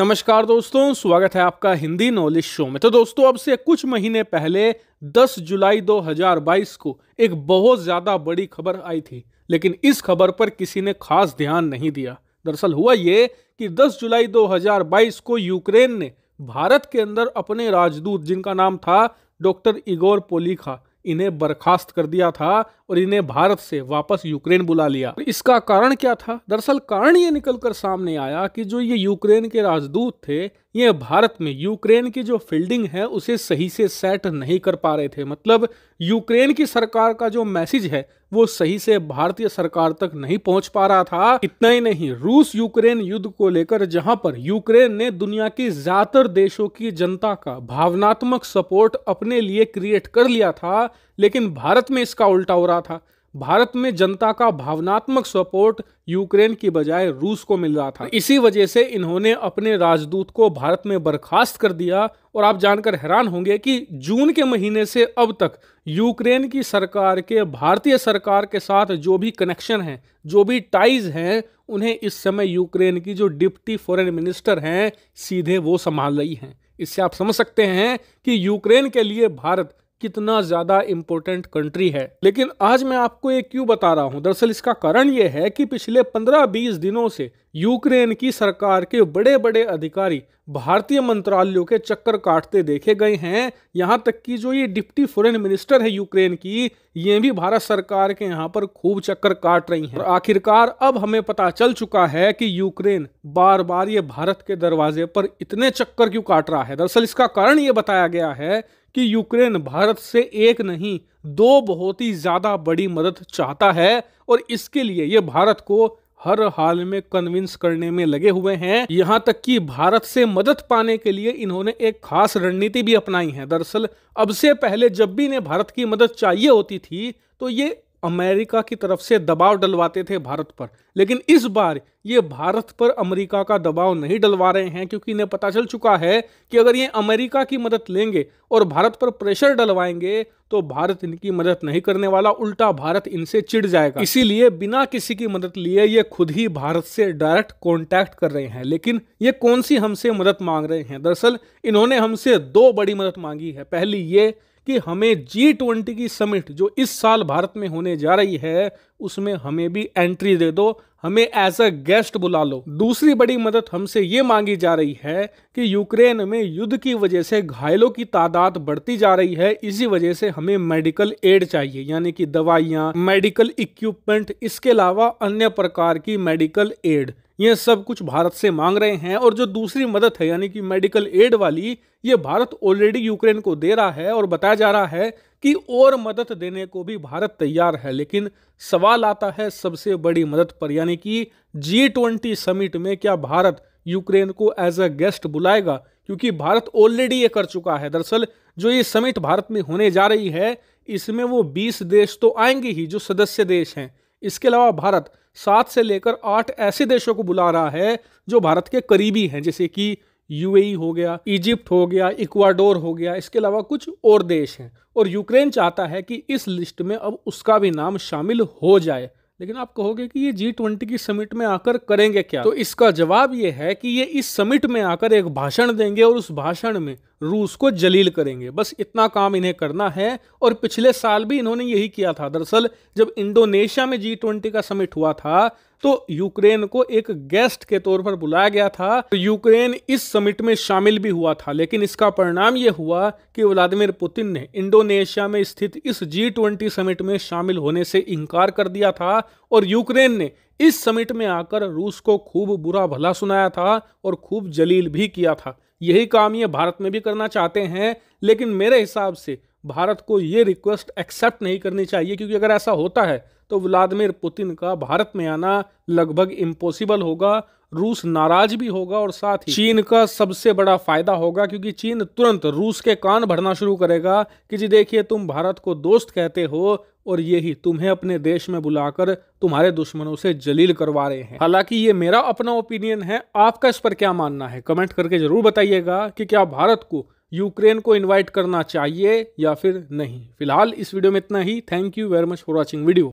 नमस्कार दोस्तों स्वागत है आपका हिंदी नॉलेज शो में तो दोस्तों अब से कुछ महीने पहले 10 जुलाई 2022 को एक बहुत ज़्यादा बड़ी खबर आई थी लेकिन इस खबर पर किसी ने खास ध्यान नहीं दिया दरअसल हुआ ये कि 10 जुलाई 2022 को यूक्रेन ने भारत के अंदर अपने राजदूत जिनका नाम था डॉक्टर इगोर पोलिखा इन्हें बर्खास्त कर दिया था और इन्हें भारत से वापस यूक्रेन बुला लिया इसका कारण क्या था दरअसल कारण ये निकलकर सामने आया कि जो ये यूक्रेन के राजदूत थे ये भारत में यूक्रेन की जो फील्डिंग है उसे सही से सेट नहीं कर पा रहे थे मतलब यूक्रेन की सरकार का जो मैसेज है वो सही से भारतीय सरकार तक नहीं पहुंच पा रहा था इतना ही नहीं रूस यूक्रेन युद्ध को लेकर जहां पर यूक्रेन ने दुनिया की ज्यादातर देशों की जनता का भावनात्मक सपोर्ट अपने लिए क्रिएट कर लिया था लेकिन भारत में इसका उल्टा हो रहा था भारत में जनता का भावनात्मक सपोर्ट यूक्रेन की बजाय रूस को मिल रहा था इसी वजह से इन्होंने अपने राजदूत को भारत में बर्खास्त कर दिया और आप जानकर हैरान होंगे कि जून के महीने से अब तक यूक्रेन की सरकार के भारतीय सरकार के साथ जो भी कनेक्शन हैं जो भी टाइज हैं उन्हें इस समय यूक्रेन की जो डिप्टी फॉरेन मिनिस्टर हैं सीधे वो संभाल रही हैं इससे आप समझ सकते हैं कि यूक्रेन के लिए भारत कितना ज़्यादा इम्पोर्टेंट कंट्री है लेकिन आज मैं आपको ये क्यों बता रहा हूँ दरअसल इसका कारण ये है कि पिछले 15-20 दिनों से यूक्रेन की सरकार के बड़े बड़े अधिकारी भारतीय मंत्रालयों के चक्कर काटते देखे गए हैं यहाँ तक कि जो ये डिप्टी फॉरेन मिनिस्टर है यूक्रेन की ये भी भारत सरकार के यहाँ पर खूब चक्कर काट रही हैं और आखिरकार अब हमें पता चल चुका है कि यूक्रेन बार बार ये भारत के दरवाजे पर इतने चक्कर क्यों काट रहा है दरअसल इसका कारण ये बताया गया है कि यूक्रेन भारत से एक नहीं दो बहुत ही ज़्यादा बड़ी मदद चाहता है और इसके लिए ये भारत को हर हाल में कन्विंस करने में लगे हुए हैं यहाँ तक कि भारत से मदद पाने के लिए इन्होंने एक खास रणनीति भी अपनाई है दरअसल अब से पहले जब भी इन्हें भारत की मदद चाहिए होती थी तो ये अमेरिका की तरफ से दबाव डलवाते थे भारत पर लेकिन इस बार ये भारत पर अमेरिका का दबाव नहीं डलवा रहे हैं क्योंकि इन्हें पता चल चुका है कि अगर ये अमेरिका की मदद लेंगे और भारत पर प्रेशर डलवाएंगे तो भारत इनकी मदद नहीं करने वाला उल्टा भारत इनसे चिढ़ जाएगा इसीलिए बिना किसी की मदद लिए ये खुद ही भारत से डायरेक्ट कॉन्टैक्ट कर रहे हैं लेकिन ये कौन सी हमसे मदद मांग रहे हैं दरअसल इन्होंने हमसे दो बड़ी मदद मांगी है पहली ये कि हमें जी ट्वेंटी की समिट जो इस साल भारत में होने जा रही है उसमें हमें भी एंट्री दे दो हमें एज अ गेस्ट बुला लो दूसरी बड़ी मदद हमसे ये मांगी जा रही है कि यूक्रेन में युद्ध की वजह से घायलों की तादाद बढ़ती जा रही है इसी वजह से हमें मेडिकल एड चाहिए यानी कि दवाइयाँ मेडिकल इक्विपमेंट इसके अलावा अन्य प्रकार की मेडिकल एड ये सब कुछ भारत से मांग रहे हैं और जो दूसरी मदद है यानी कि मेडिकल एड वाली ये भारत ऑलरेडी यूक्रेन को दे रहा है और बताया जा रहा है कि और मदद देने को भी भारत तैयार है लेकिन सवाल आता है सबसे बड़ी मदद पर यानी कि जी ट्वेंटी समिट में क्या भारत यूक्रेन को एज अ गेस्ट बुलाएगा क्योंकि भारत ऑलरेडी ये कर चुका है दरअसल जो ये समिट भारत में होने जा रही है इसमें वो 20 देश तो आएंगे ही जो सदस्य देश हैं इसके अलावा भारत सात से लेकर आठ ऐसे देशों को बुला रहा है जो भारत के करीबी हैं जैसे कि यूएई हो गया इजिप्ट हो गया इक्वाडोर हो गया इसके अलावा कुछ और देश हैं और यूक्रेन चाहता है कि इस लिस्ट में अब उसका भी नाम शामिल हो जाए लेकिन आप कहोगे कि ये जी ट्वेंटी की समिट में आकर करेंगे क्या तो इसका जवाब ये है कि ये इस समिट में आकर एक भाषण देंगे और उस भाषण में रूस को जलील करेंगे बस इतना काम इन्हें करना है और पिछले साल भी इन्होंने यही किया था दरअसल जब इंडोनेशिया में जी ट्वेंटी का समिट हुआ था तो यूक्रेन को एक गेस्ट के तौर पर बुलाया गया था तो यूक्रेन इस समिट में शामिल भी हुआ था लेकिन इसका परिणाम यह हुआ कि व्लादिमीर पुतिन ने इंडोनेशिया में स्थित इस जी ट्वेंटी समिट में शामिल होने से इनकार कर दिया था और यूक्रेन ने इस समिट में आकर रूस को खूब बुरा भला सुनाया था और खूब जलील भी किया था यही काम ये भारत में भी करना चाहते हैं लेकिन मेरे हिसाब से भारत को ये रिक्वेस्ट एक्सेप्ट नहीं करनी चाहिए क्योंकि अगर ऐसा होता है तो व्लादिमिर पुतिन का भारत में आना लगभग इम्पॉसिबल होगा रूस नाराज भी होगा और साथ ही चीन का सबसे बड़ा फायदा होगा क्योंकि चीन तुरंत रूस के कान भरना शुरू करेगा कि जी देखिए तुम भारत को दोस्त कहते हो और यही तुम्हें अपने देश में बुलाकर तुम्हारे दुश्मनों से जलील करवा रहे हैं हालांकि ये मेरा अपना ओपिनियन है आपका इस पर क्या मानना है कमेंट करके जरूर बताइएगा कि क्या भारत को यूक्रेन को इनवाइट करना चाहिए या फिर नहीं फिलहाल इस वीडियो में इतना ही thank you very much for watching video